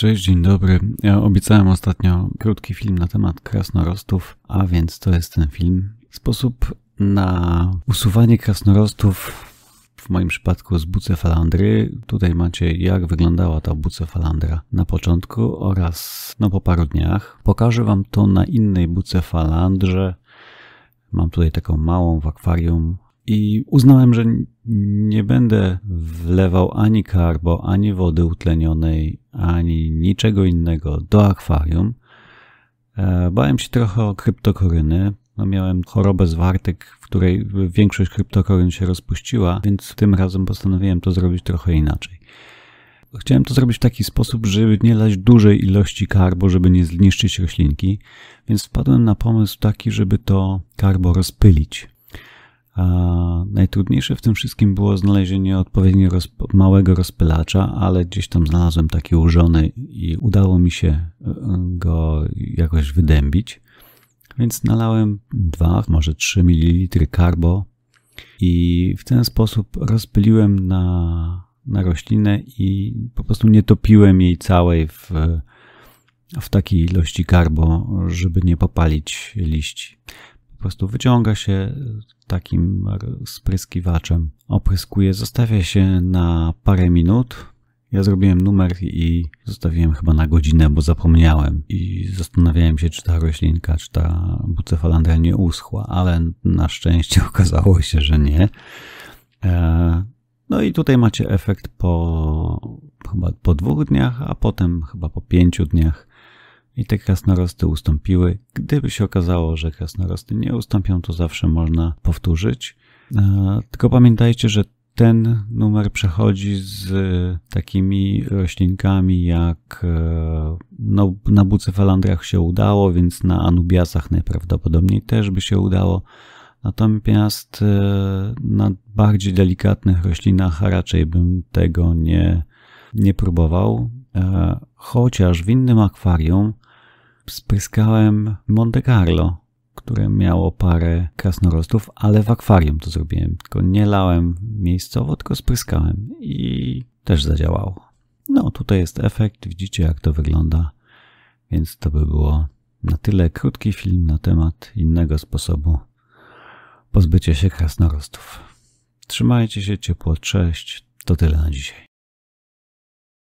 Cześć, dzień dobry. Ja obiecałem ostatnio krótki film na temat krasnorostów, a więc to jest ten film. Sposób na usuwanie krasnorostów, w moim przypadku z bucefalandry. Tutaj macie jak wyglądała ta bucefalandra na początku oraz no po paru dniach. Pokażę wam to na innej bucefalandrze. Mam tutaj taką małą w akwarium, i uznałem, że nie będę wlewał ani karbo, ani wody utlenionej, ani niczego innego do akwarium. E, bałem się trochę o kryptokoryny. No miałem chorobę z wartek, w której większość kryptokoryn się rozpuściła, więc tym razem postanowiłem to zrobić trochę inaczej. Chciałem to zrobić w taki sposób, żeby nie lać dużej ilości karbo, żeby nie zniszczyć roślinki, więc wpadłem na pomysł taki, żeby to karbo rozpylić najtrudniejsze w tym wszystkim było znalezienie odpowiedniego rozp małego rozpylacza, ale gdzieś tam znalazłem taki urzony i udało mi się e, go jakoś wydębić. Więc nalałem 2, może 3 ml karbo i w ten sposób rozpyliłem na, na roślinę i po prostu nie topiłem jej całej w, w takiej ilości karbo, żeby nie popalić liści. Po prostu wyciąga się e, takim spryskiwaczem, opryskuje, zostawia się na parę minut. Ja zrobiłem numer i zostawiłem chyba na godzinę, bo zapomniałem i zastanawiałem się, czy ta roślinka, czy ta bucefalandra nie uschła, ale na szczęście okazało się, że nie. E, no i tutaj macie efekt po chyba po dwóch dniach, a potem chyba po pięciu dniach i te krasnorosty ustąpiły. Gdyby się okazało, że krasnorosty nie ustąpią, to zawsze można powtórzyć. E, tylko pamiętajcie, że ten numer przechodzi z takimi roślinkami jak e, no, na bucefalandrach się udało, więc na anubiasach najprawdopodobniej też by się udało. Natomiast e, na bardziej delikatnych roślinach raczej bym tego nie, nie próbował. Chociaż w innym akwarium spryskałem Monte Carlo, które miało parę krasnorostów, ale w akwarium to zrobiłem. Tylko nie lałem miejscowo, tylko spryskałem i też zadziałało. No, tutaj jest efekt, widzicie jak to wygląda. Więc to by było na tyle krótki film na temat innego sposobu pozbycia się krasnorostów. Trzymajcie się ciepło, cześć. To tyle na dzisiaj.